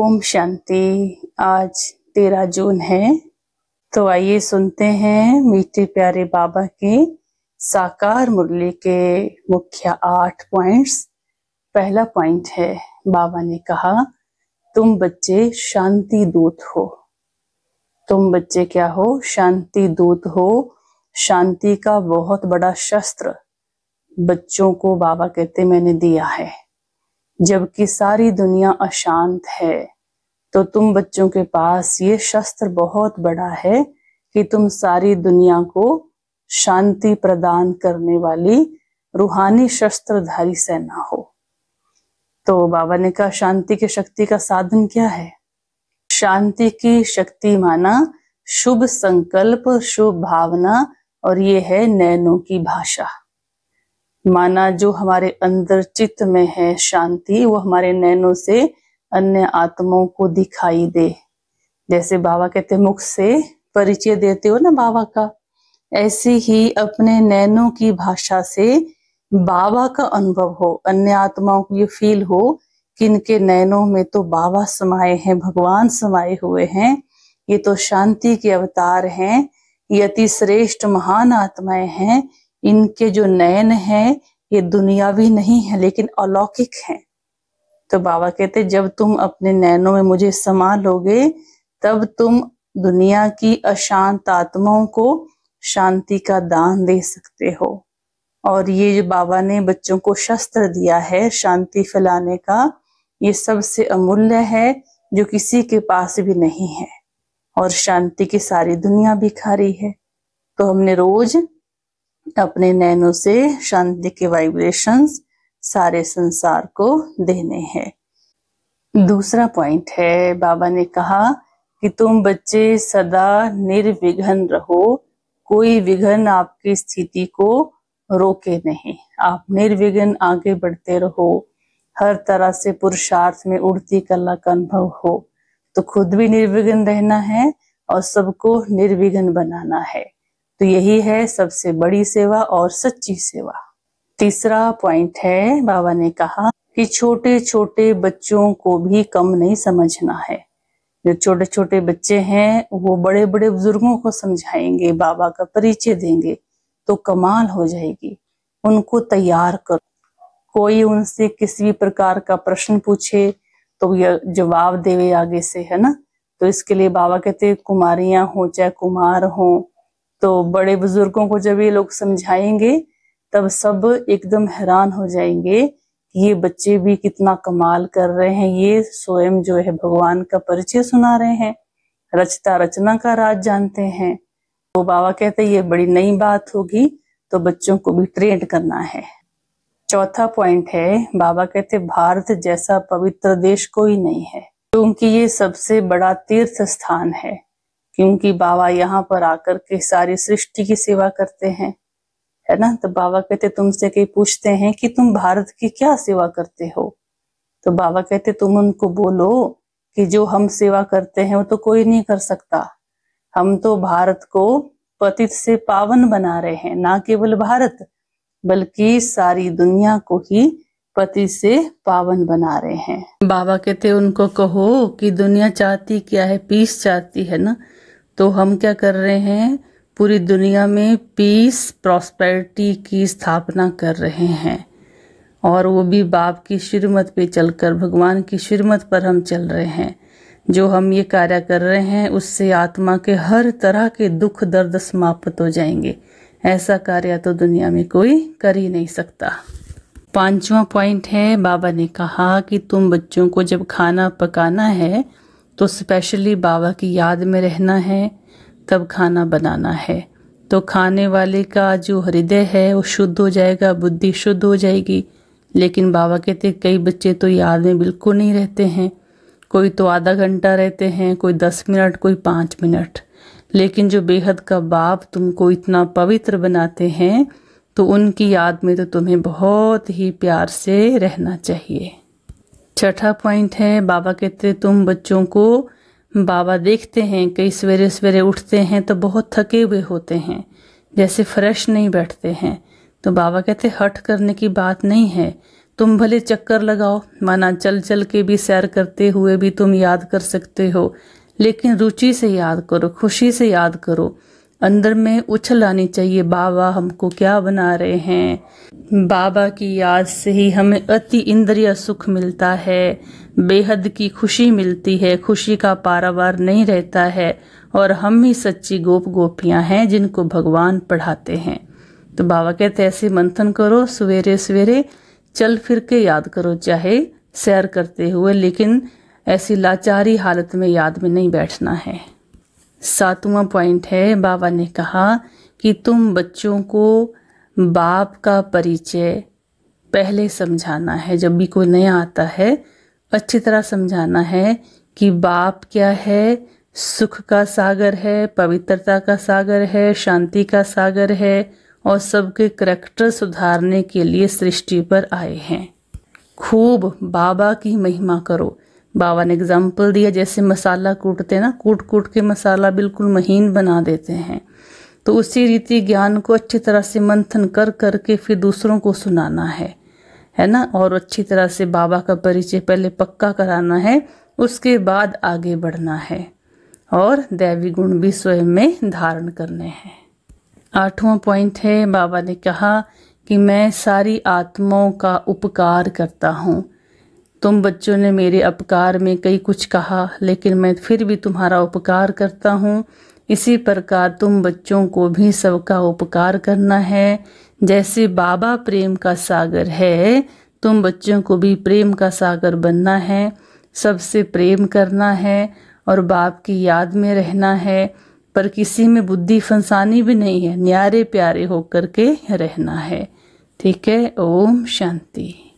ओम शांति आज तेरह जून है तो आइए सुनते हैं मीठे प्यारे बाबा के साकार मुरली के मुख्य आठ पॉइंट्स पहला पॉइंट है बाबा ने कहा तुम बच्चे शांति दूत हो तुम बच्चे क्या हो शांति दूत हो शांति का बहुत बड़ा शस्त्र बच्चों को बाबा कहते मैंने दिया है जबकि सारी दुनिया अशांत है तो तुम बच्चों के पास ये शस्त्र बहुत बड़ा है कि तुम सारी दुनिया को शांति प्रदान करने वाली रूहानी शस्त्रधारी सेना हो तो बाबा ने कहा शांति की शक्ति का साधन क्या है शांति की शक्ति माना शुभ संकल्प शुभ भावना और ये है नैनों की भाषा माना जो हमारे अंदर चित्त में है शांति वो हमारे नैनों से अन्य आत्माओं को दिखाई दे जैसे बाबा कहते मुख से परिचय देते हो ना बाबा का ऐसे ही अपने नैनों की भाषा से बाबा का अनुभव हो अन्य आत्माओं को ये फील हो कि इनके नैनों में तो बाबा समाये हैं भगवान समाये हुए हैं ये तो शांति के अवतार हैं ये अति श्रेष्ठ महान आत्माएं हैं इनके जो नयन हैं ये दुनियावी नहीं है लेकिन अलौकिक हैं तो बाबा कहते जब तुम अपने नैनों में मुझे समा लोगे तब तुम दुनिया की अशांत आत्माओं को शांति का दान दे सकते हो और ये जो बाबा ने बच्चों को शस्त्र दिया है शांति फैलाने का ये सबसे अमूल्य है जो किसी के पास भी नहीं है और शांति की सारी दुनिया भी खारी है तो हमने रोज अपने नैनो से शांति के वाइब्रेशंस सारे संसार को देने हैं दूसरा पॉइंट है बाबा ने कहा कि तुम बच्चे सदा निर्विघन रहो कोई विघन आपकी स्थिति को रोके नहीं आप निर्विघन आगे बढ़ते रहो हर तरह से पुरुषार्थ में उड़ती कला का अनुभव हो तो खुद भी निर्विघन रहना है और सबको निर्विघन बनाना है तो यही है सबसे बड़ी सेवा और सच्ची सेवा तीसरा पॉइंट है बाबा ने कहा कि छोटे छोटे बच्चों को भी कम नहीं समझना है जो छोटे छोटे बच्चे हैं वो बड़े बड़े बुजुर्गों को समझाएंगे बाबा का परिचय देंगे तो कमाल हो जाएगी उनको तैयार करो कोई उनसे किसी भी प्रकार का प्रश्न पूछे तो ये जवाब देवे आगे से है ना तो इसके लिए बाबा कहते कुमारियां हो चाहे कुमार हो तो बड़े बुजुर्गों को जब ये लोग समझाएंगे तब सब एकदम हैरान हो जाएंगे कि ये बच्चे भी कितना कमाल कर रहे हैं ये स्वयं जो है भगवान का परिचय सुना रहे हैं रचता रचना का राज जानते हैं तो बाबा कहते ये बड़ी नई बात होगी तो बच्चों को भी ट्रेंड करना है चौथा पॉइंट है बाबा कहते भारत जैसा पवित्र देश कोई नहीं है क्योंकि ये सबसे बड़ा तीर्थ स्थान है क्योंकि बाबा यहाँ पर आकर के सारी सृष्टि की सेवा करते हैं है ना तो बाबा कहते तुमसे कहीं पूछते हैं कि तुम भारत की क्या सेवा करते हो तो बाबा कहते तुम उनको बोलो कि जो हम सेवा करते हैं वो तो कोई नहीं कर सकता हम तो भारत को पतित से पावन बना रहे हैं ना केवल भारत बल्कि सारी दुनिया को ही पति से पावन बना रहे हैं बाबा कहते उनको कहो कि दुनिया चाहती क्या है पीस चाहती है ना तो हम क्या कर रहे हैं पूरी दुनिया में पीस प्रॉस्पेरिटी की स्थापना कर रहे हैं और वो भी बाप की श्रीमत पे चलकर भगवान की श्रीमत पर हम चल रहे हैं जो हम ये कार्य कर रहे हैं उससे आत्मा के हर तरह के दुख दर्द समाप्त हो जाएंगे ऐसा कार्य तो दुनिया में कोई कर ही नहीं सकता पांचवा पॉइंट है बाबा ने कहा कि तुम बच्चों को जब खाना पकाना है तो स्पेशली बाबा की याद में रहना है तब खाना बनाना है तो खाने वाले का जो हृदय है वो शुद्ध हो जाएगा बुद्धि शुद्ध हो जाएगी लेकिन बाबा कहते कई बच्चे तो याद में बिल्कुल नहीं रहते हैं कोई तो आधा घंटा रहते हैं कोई दस मिनट कोई पाँच मिनट लेकिन जो बेहद का बाप तुमको इतना पवित्र बनाते हैं तो उनकी याद में तो तुम्हें बहुत ही प्यार से रहना चाहिए छठा पॉइंट है बाबा कहते तुम बच्चों को बाबा देखते हैं कई सवेरे सवेरे उठते हैं तो बहुत थके हुए होते हैं जैसे फ्रेश नहीं बैठते हैं तो बाबा कहते हट करने की बात नहीं है तुम भले चक्कर लगाओ माना चल चल के भी सैर करते हुए भी तुम याद कर सकते हो लेकिन रुचि से याद करो खुशी से याद करो अंदर में उछल आनी चाहिए बाबा हमको क्या बना रहे हैं बाबा की याद से ही हमें अति इंद्रिय सुख मिलता है बेहद की खुशी मिलती है खुशी का पारावार नहीं रहता है और हम ही सच्ची गोप गोपियां हैं जिनको भगवान पढ़ाते हैं तो बाबा कहते ऐसे मंथन करो सवेरे सवेरे चल फिर के याद करो चाहे सैर करते हुए लेकिन ऐसी लाचारी हालत में याद में नहीं बैठना है सातवां पॉइंट है बाबा ने कहा कि तुम बच्चों को बाप का परिचय पहले समझाना है जब भी कोई नया आता है अच्छी तरह समझाना है कि बाप क्या है सुख का सागर है पवित्रता का सागर है शांति का सागर है और सबके करैक्टर सुधारने के लिए सृष्टि पर आए हैं खूब बाबा की महिमा करो बाबा ने एग्जाम्पल दिया जैसे मसाला कूटते ना कूट कूट के मसाला बिल्कुल महीन बना देते हैं तो उसी रीति ज्ञान को अच्छी तरह से मंथन कर करके फिर दूसरों को सुनाना है है ना और अच्छी तरह से बाबा का परिचय पहले पक्का कराना है उसके बाद आगे बढ़ना है और दैवी गुण भी स्वयं में धारण करने हैं आठवां पॉइंट है बाबा ने कहा कि मैं सारी आत्माओं का उपकार करता हूँ तुम बच्चों ने मेरे अपकार में कई कुछ कहा लेकिन मैं फिर भी तुम्हारा उपकार करता हूँ इसी प्रकार तुम बच्चों को भी सबका उपकार करना है जैसे बाबा प्रेम का सागर है तुम बच्चों को भी प्रेम का सागर बनना है सबसे प्रेम करना है और बाप की याद में रहना है पर किसी में बुद्धि फंसानी भी नहीं है न्यारे प्यारे होकर के रहना है ठीक है ओम शांति